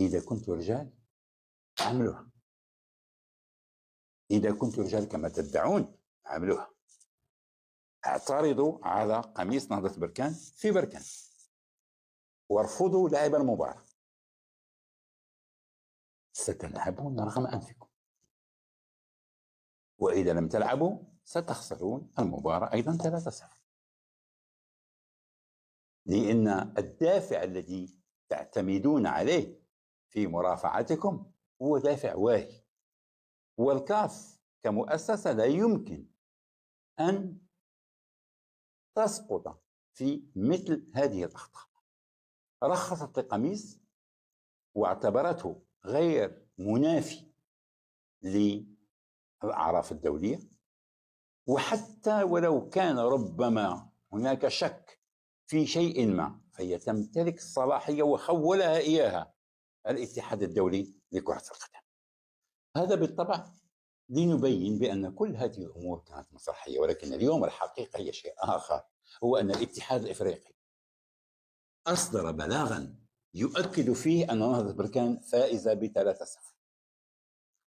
إذا كنت رجال عملوها إذا كنت رجال كما تدعون عملوها اعترضوا على قميص نهضة بركان في بركان وارفضوا لعب المباراة ستلعبون رغم أنفكم وإذا لم تلعبوا ستخسرون المباراة أيضا 3-0 لأن الدافع الذي تعتمدون عليه في مرافعتكم هو دافع واهي والكاف كمؤسسة لا يمكن أن تسقط في مثل هذه الأخطاء رخصت لقميص واعتبرته غير منافي للأعراف الدولية وحتى ولو كان ربما هناك شك في شيء ما فهي تمتلك الصلاحية وخولها إياها الاتحاد الدولي لكرة القدم هذا بالطبع لنبين بأن كل هذه الأمور كانت مسرحية ولكن اليوم الحقيقة هي شيء آخر هو أن الاتحاد الإفريقي أصدر بلاغا يؤكد فيه أن نهضة بركان فائزة بثلاثة صفر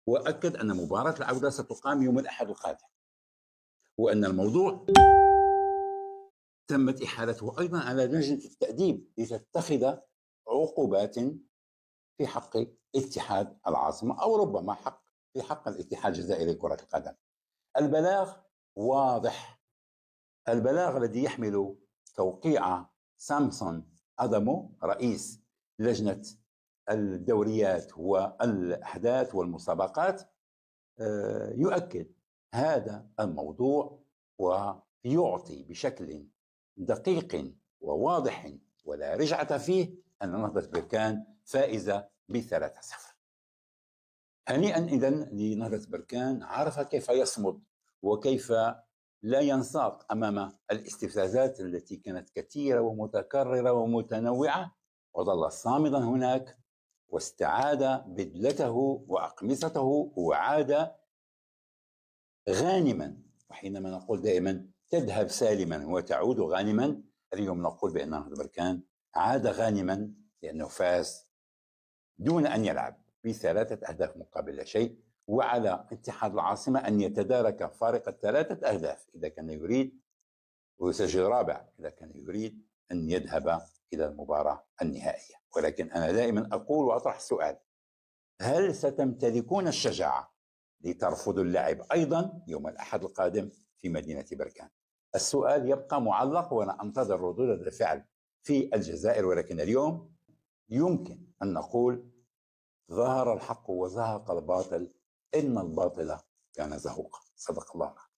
وأكد أن مباراة العودة ستقام يوم الأحد القادم وأن الموضوع تمت إحالته أيضا على لجنة التأديب لتتخذ عقوبات في حق اتحاد العاصمة أو ربما حق في حق الاتحاد الجزائري لكرة القدم البلاغ واضح البلاغ الذي يحمل توقيع سامسون أدمو رئيس لجنة الدوريات والأحداث والمسابقات آه، يؤكد هذا الموضوع ويعطي بشكل دقيق وواضح ولا رجعة فيه أن نهضة بركان فائزة بثلاثة صفر هنيئا إذا لنهضة بركان عرف كيف يصمد وكيف لا ينساق أمام الاستفزازات التي كانت كثيرة ومتكررة ومتنوعة وظل صامدا هناك واستعاد بدلته وأقمصته وعاد غانما وحينما نقول دائما تذهب سالما وتعود غانما اليوم نقول بأن بركان عاد غانما لأنه فاز دون أن يلعب بثلاثة أهداف مقابل لا شيء وعلى اتحاد العاصمة أن يتدارك فارق الثلاثة أهداف إذا كان يريد ويسجل رابع إذا كان يريد أن يذهب إلى المباراة النهائية ولكن أنا دائما أقول وأطرح سؤال هل ستمتلكون الشجاعة لترفضوا اللعب أيضا يوم الأحد القادم في مدينة بركان السؤال يبقى معلق وأنا أنتظر ردود الفعل في الجزائر ولكن اليوم يمكن أن نقول ظهر الحق وزهق الباطل إن الباطل كان زهوقا صدق الله